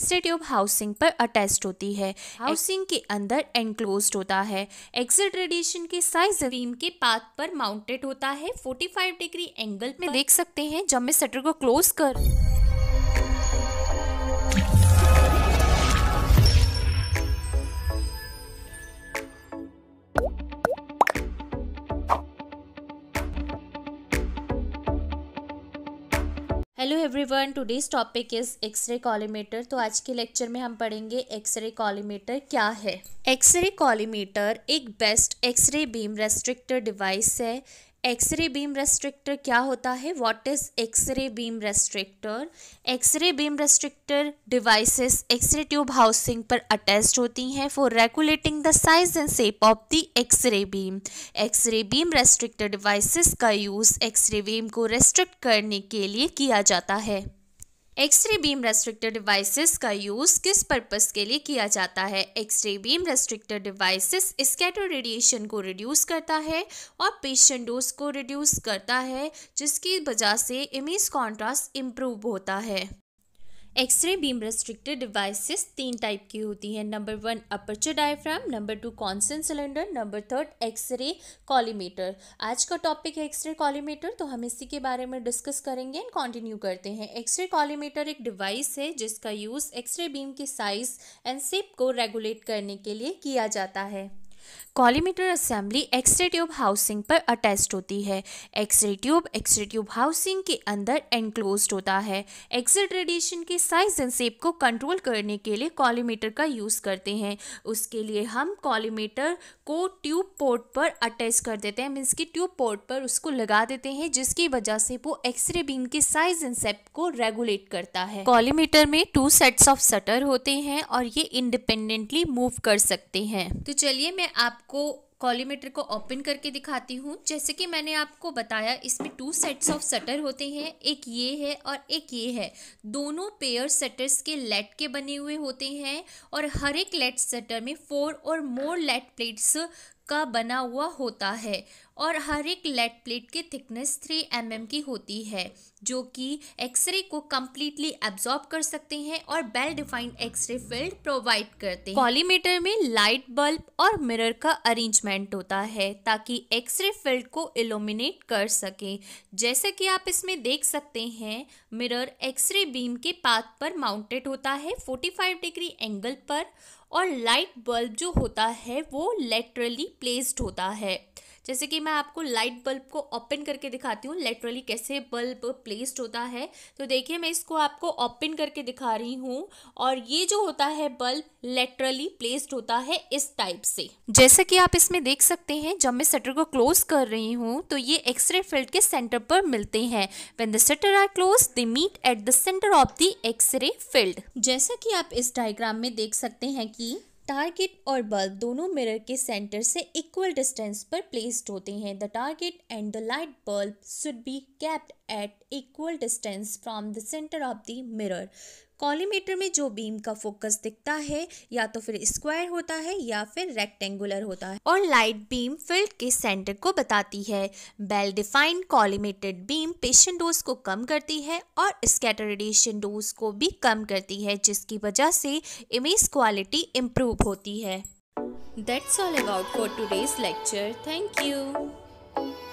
से tube housing पर attach होती है हाउसिंग के अंदर एनक्लोज होता है एक्सिट रेडिएशन के साइज बीम के पाथ पर माउंटेड होता है 45 डिग्री एंगल में देख सकते हैं जब मैं सटर को क्लोज कर hello everyone today's topic is X ray collimator तो आज के लेक्चर में हम पढ़ेंगे एक्सरे कॉलीमीटर क्या है एक्सरे कॉलीमीटर एक best X ray beam restrictor device है एक्सरे बीम रेस्ट्रिक्टर क्या होता है what is X ray beam restrictor X ray beam restrictor devices X ray tube housing पर अटैच होती हैं for regulating the size and shape of the X ray beam X ray beam restrictor devices का use X ray beam को restrict करने के लिए किया जाता है एक्सरे बीम रेस्ट्रिक्टेड डिवाइसेस का यूज़ किस पर्पस के लिए किया जाता है X ray beam restricted devices scatter radiation को रिड्यूस करता है और पेशेंट डोज को रिड्यूस करता है जिसकी वजह से इमेज कॉन्ट्रास्ट इम्प्रूव होता है एक्सरे बीम रेस्ट्रिक्टेड डिवाइसेस तीन टाइप की होती हैं number one aperture diaphragm number two cone and cylinder number third X ray collimator आज का टॉपिक है एक्सरे कॉलीमीटर तो हम इसी के बारे में डिस्कस करेंगे एंड कंटिन्यू करते हैं एक्सरे कॉलीमीटर एक डिवाइस है जिसका यूज़ एक्सरे बीम के साइज़ एंड सेप को रेगुलेट करने के लिए किया जाता है collimator assembly X ray tube housing पर अटैच होती है X ray tube X ray tube housing के अंदर एनक्लोज होता है एक्सरे रेडिएशन के साइज एंड सेप को कंट्रोल करने के लिए कॉलीमीटर का यूज़ करते हैं उसके लिए हम कॉलीमीटर को ट्यूब पोर्ट पर अटैच कर देते हैं मीन्स की ट्यूब पोर्ट पर उसको लगा देते हैं जिसकी वजह से वो एक्सरे बीम के साइज एंड सेप को रेगुलेट करता है कॉलीमीटर में टू सेट्स ऑफ सटर होते हैं और ये इंडिपेंडेंटली मूव कर सकते हैं तो चलिए मैं आपको कॉलीमीटर को ओपन करके दिखाती हूँ जैसे कि मैंने आपको बताया इसमें टू सेट्स ऑफ सटर होते हैं एक ये है और एक ये है दोनों पेयर सटर्स के लेट के बने हुए होते हैं और हर एक लेट सटर में फोर और मोर लेट प्लेट्स का बना हुआ होता है और हर एक लेड प्लेट की थिकनेस 3 एम mm की होती है जो कि एक्सरे को कम्प्लीटली एब्जॉर्ब कर सकते हैं और well defined X ray field provide करते हैं पॉलीमीटर में लाइट बल्ब और मिरर का अरेंजमेंट होता है ताकि एक्सरे फील्ड को इलोमिनेट कर सकें जैसे कि आप इसमें देख सकते हैं मिरर एक्सरे बीम के पाथ पर माउंटेड होता है 45 डिग्री एंगल पर और लाइट बल्ब जो होता है वो लेटरली प्लेस्ड होता है जैसे कि मैं आपको लाइट बल्ब को ओपन करके दिखाती हूँ लेटरली कैसे बल्ब प्लेस्ड होता है तो देखिए मैं इसको आपको ओपन करके दिखा रही हूँ और ये जो होता है बल्ब लेटरली प्लेस्ड होता है इस टाइप से जैसे कि आप इसमें देख सकते हैं जब मैं शटर को क्लोज कर रही हूँ तो ये एक्सरे फील्ड के सेंटर पर मिलते हैं when the shutter are close they meet at the centre of the X ray field जैसा कि आप इस डायग्राम में देख सकते हैं कि टारगेट और बल्ब दोनों मिरर के सेंटर से इक्वल डिस्टेंस पर प्लेस्ड होते हैं the target and the light bulb should be kept at equal distance from the centre of the mirror collimator में जो बीम का फोकस दिखता है या तो फिर स्क्वायर होता है या फिर रेक्टेंगुलर होता है और लाइट बीम फील्ड के सेंटर को बताती है well defined collimated beam patient dose को कम करती है और स्कैटर रेडिएशन डोज को भी कम करती है जिसकी वजह से इमेज क्वालिटी इम्प्रूव होती है that's all about for today's lecture thank you